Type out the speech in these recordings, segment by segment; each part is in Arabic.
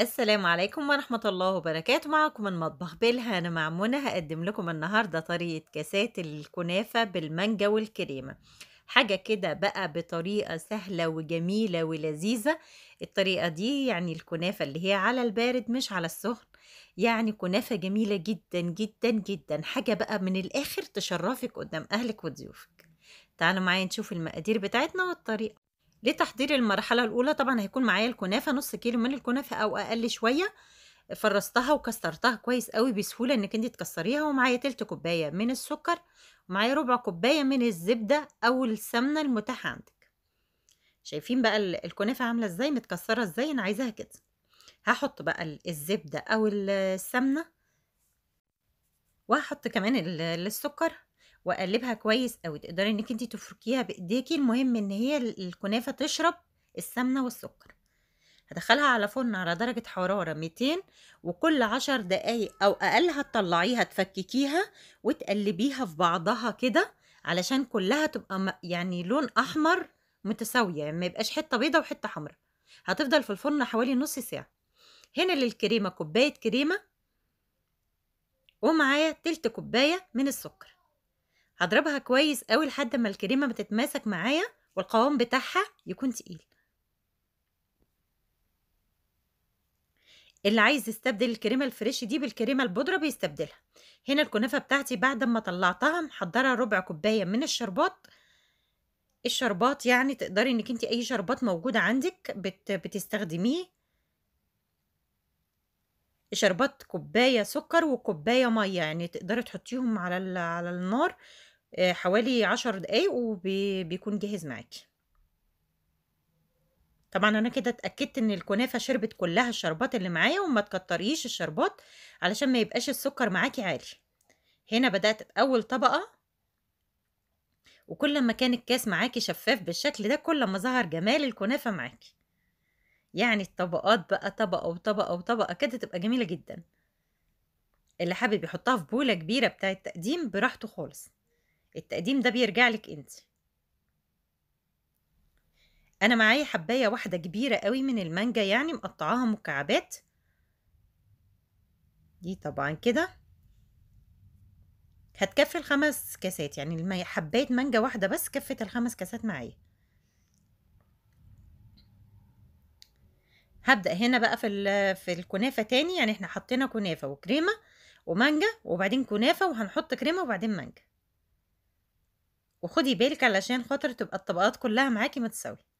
السلام عليكم ورحمة الله وبركاته معكم من مطبخ بلها أنا مع منى هقدم لكم النهاردة طريقة كاسات الكنافة بالمانجا والكريمة حاجة كده بقى بطريقة سهلة وجميلة ولذيذة الطريقة دي يعني الكنافة اللي هي على البارد مش على السخن يعني كنافة جميلة جدا جدا جدا حاجة بقى من الآخر تشرفك قدام أهلك وضيوفك تعالوا معايا نشوف المقادير بتاعتنا والطريقة لتحضير المرحلة الأولى طبعا هيكون معايا الكنافة نص كيلو من الكنافة أو أقل شوية فرستها وكسرتها كويس قوي بسهولة إنك انت تكسريها ومعايا تلت كوباية من السكر ومعايا ربع كوباية من الزبدة أو السمنة المتاحة عندك شايفين بقى الكنافة عاملة ازاي متكسرة ازاي أنا عايزاها كده هحط بقى الزبدة أو السمنة وهحط كمان السكر واقلبها كويس قوي تقدري انك انت تفركيها بايديكي المهم ان هي الكنافه تشرب السمنه والسكر هدخلها على فرن على درجة حرارة 200 وكل عشر دقايق أو اقل هتطلعيها تفككيها وتقلبيها في بعضها كده علشان كلها تبقى يعني لون أحمر متساوية يعني ما يبقاش حتة بيضة وحتة حمراء هتفضل في الفرن حوالي نص ساعة هنا للكريمة كوباية كريمة ومعايا تلت كوباية من السكر هضربها كويس قوي لحد ما الكريمه ما تتماسك معايا والقوام بتاعها يكون تقيل اللي عايز يستبدل الكريمه الفريش دي بالكريمه البودره بيستبدلها هنا الكنافه بتاعتي بعد ما طلعتها محضره ربع كوبايه من الشربات الشربات يعني تقدري انك انت اي شربات موجوده عندك بت بتستخدميه شربات كوبايه سكر وكوبايه ميه يعني تقدري تحطيهم على على النار آه، حوالي عشر دقايق وبيكون جاهز معاكِ. طبعًا أنا كده اتأكدت إن الكنافة شربت كلّها الشربات اللي معايا وما تكتريش الشربات، علشان ما يبقاش السكر معاكي عالي. هنا بدأت بأول طبقة وكل ما كان الكاس معاكي شفاف بالشكل ده، كل ما ظهر جمال الكنافة معاكي يعني الطبقات بقى طبقة، وطبقة، وطبقة كده تبقى جميلة جدًا. اللي حابب يحطها في بولة كبيرة بتاعة تقديم براحته خالص. التقديم ده بيرجع لك انت انا معايا حبايه واحده كبيره قوي من المانجا يعني مقطعاها مكعبات دي طبعا كده هتكفي الخمس كاسات يعني حبايه مانجا واحده بس كفت الخمس كاسات معايا هبدا هنا بقى في في الكنافه تاني يعني احنا حطينا كنافه وكريمه ومانجا وبعدين كنافه وهنحط كريمه وبعدين مانجا وخدي بالِك علشان خاطر تبقى الطبقات كلّها معاكي متساوية.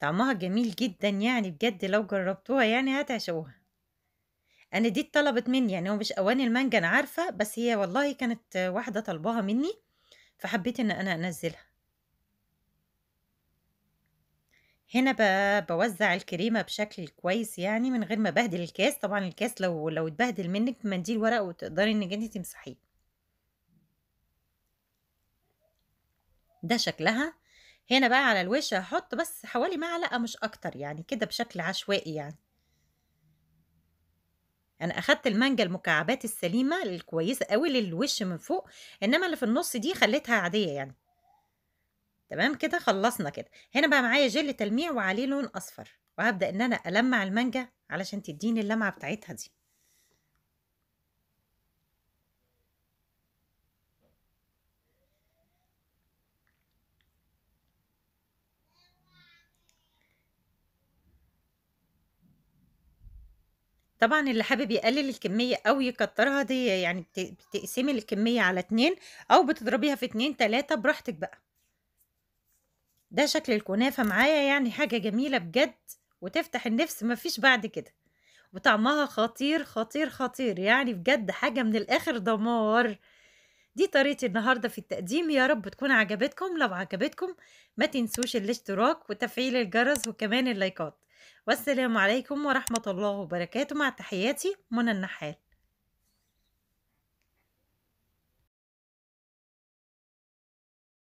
طعمها جميل جدًا يعني بجد لو جرّبتوها يعني هتعشقوها. أنا دي اتطلبت منّي، يعني هو مش اواني المانجا أنا عارفة، بس هي والله كانت واحدة طالباها منّي، فحبّيت إن أنا أنزّلها. هنا بوزع الكريمة بشكل كويس يعني من غير ما أبهدل الكاس، طبعًا الكاس لو لو اتبهدل منِّك بمنديل الورق وتقدري إنِّك أنتِ تمسحيه. ده شكلها، هنا بقى على الوِش هحط بس حوالي معلقة مش أكتر يعني كده بشكل عشوائي يعني. أنا أخدت المانجا المكعبات السليمة الكويسة أوي للوِش من فوق، إنما اللي في النُّص دي خلّيتها عادية يعني. تمام كده خلصنا كده هنا بقى معايا جل تلميع وعليه لون اصفر وهبدا ان انا المع المانجا علشان تديني اللمعه بتاعتها دي طبعا اللي حابب يقلل الكمية أو يكترها دي يعني بتقسمي الكمية على اتنين أو بتضربيها في اتنين تلاتة براحتك بقى ده شكل الكنافة معايا يعني حاجة جميلة بجد وتفتح النفس مفيش بعد كده وطعمها خطير خطير خطير يعني بجد حاجة من الآخر دمار دي طريقتي النهاردة في التقديم يا رب تكون عجبتكم لو عجبتكم ما تنسوش الاشتراك وتفعيل الجرس وكمان اللايكات والسلام عليكم ورحمة الله وبركاته مع تحياتي منى النحال